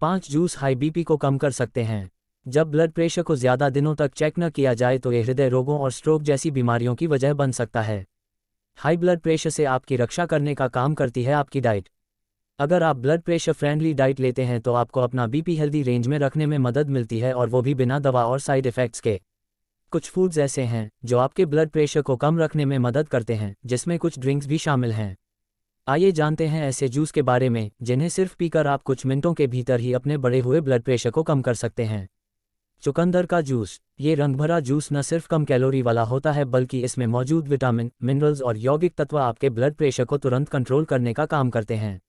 पांच juice high BP को कम कर सकते हैं जब ब्लड प्रेशर को ज़्यादा दिनों तक चेक न किया जाए तो यह हृदय रोगों और स्ट्रोक जैसी बीमारियों की वजह बन सकता है हाई ब्लड प्रेशर से आपकी रक्षा करने का काम करती है आपकी डाइट अगर आप ब्लड प्रेशर फ्रेंडली डाइट लेते हैं तो आपको अपना बीपी हेल्दी रेंज में रखने में मदद मिलती है और वो भी बिना दवा और साइड इफ़ेक्ट्स के कुछ फूड्स ऐसे हैं जो आपके ब्लड प्रेशर को कम रखने में मदद करते हैं जिसमें कुछ ड्रिंक्स भी शामिल हैं आइए जानते हैं ऐसे जूस के बारे में जिन्हें सिर्फ पीकर आप कुछ मिनटों के भीतर ही अपने बढ़े हुए ब्लड प्रेशर को कम कर सकते हैं चुकंदर का जूस ये रंगभरा जूस न सिर्फ कम कैलोरी वाला होता है बल्कि इसमें मौजूद विटामिन मिनरल्स और यौगिक तत्व आपके ब्लड प्रेशर को तुरंत कंट्रोल करने का काम करते हैं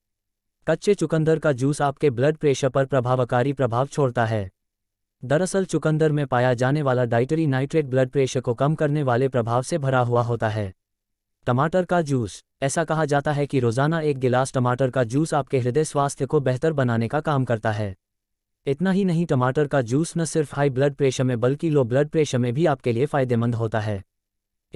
कच्चे चुकंदर का जूस आपके ब्लड प्रेशर पर प्रभावकारी प्रभाव छोड़ता है दरअसल चुकंदर में पाया जाने वाला डाइटरी नाइट्रेट ब्लड प्रेशर को कम करने वाले प्रभाव से भरा हुआ होता है टमाटर का जूस ऐसा कहा जाता है कि रोजाना एक गिलास टमाटर का जूस आपके हृदय स्वास्थ्य को बेहतर बनाने का काम करता है इतना ही नहीं टमाटर का जूस न सिर्फ हाई ब्लड प्रेशर में बल्कि लो ब्लड प्रेशर में भी आपके लिए फायदेमंद होता है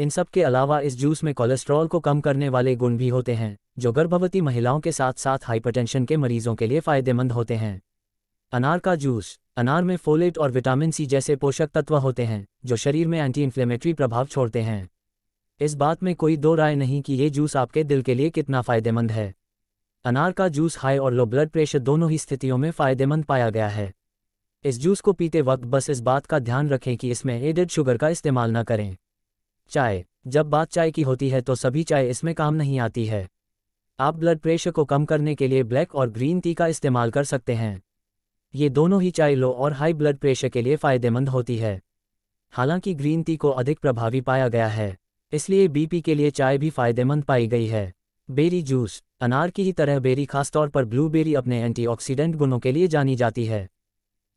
इन सब के अलावा इस जूस में कोलेस्ट्रॉल को कम करने वाले गुण भी होते हैं जो गर्भवती महिलाओं के साथ साथ हाइपरटेंशन के मरीजों के लिए फायदेमंद होते हैं अनार का जूस अनार में फोलेट और विटामिन सी जैसे पोषक तत्व होते हैं जो शरीर में एंटी इन्फ्लेमेटरी प्रभाव छोड़ते हैं इस बात में कोई दो राय नहीं कि ये जूस आपके दिल के लिए कितना फ़ायदेमंद है अनार का जूस हाई और लो ब्लड प्रेशर दोनों ही स्थितियों में फ़ायदेमंद पाया गया है इस जूस को पीते वक्त बस इस बात का ध्यान रखें कि इसमें एडेड शुगर का इस्तेमाल न करें चाय जब बात चाय की होती है तो सभी चाय इसमें काम नहीं आती है आप ब्लड प्रेशर को कम करने के लिए ब्लैक और ग्रीन टी का इस्तेमाल कर सकते हैं ये दोनों ही चाय लो और हाई ब्लड प्रेशर के लिए फ़ायदेमंद होती है हालांकि ग्रीन टी को अधिक प्रभावी पाया गया है इसलिए बीपी के लिए चाय भी फायदेमंद पाई गई है बेरी जूस अनार की ही तरह बेरी खासतौर पर ब्लूबेरी अपने एंटीऑक्सीडेंट गुणों के लिए जानी जाती है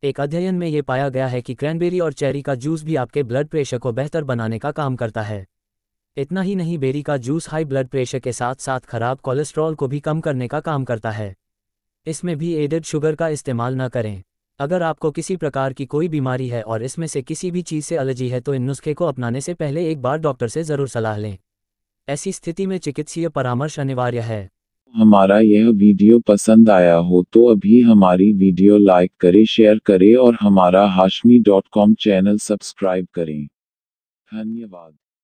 एक अध्ययन में ये पाया गया है कि क्रैनबेरी और चेरी का जूस भी आपके ब्लड प्रेशर को बेहतर बनाने का काम करता है इतना ही नहीं बेरी का जूस हाई ब्लड प्रेशर के साथ साथ खराब कोलेस्ट्रॉल को भी कम करने का काम करता है इसमें भी एडेड शुगर का इस्तेमाल न करें अगर आपको किसी प्रकार की कोई बीमारी है और इसमें से किसी भी चीज़ से एलर्जी है तो इन नुस्खे को अपनाने से पहले एक बार डॉक्टर से ज़रूर सलाह लें ऐसी स्थिति में चिकित्सीय परामर्श अनिवार्य है हमारा यह वीडियो पसंद आया हो तो अभी हमारी वीडियो लाइक करें शेयर करें और हमारा Hashmi dot com channel subscribe करें धन्यवाद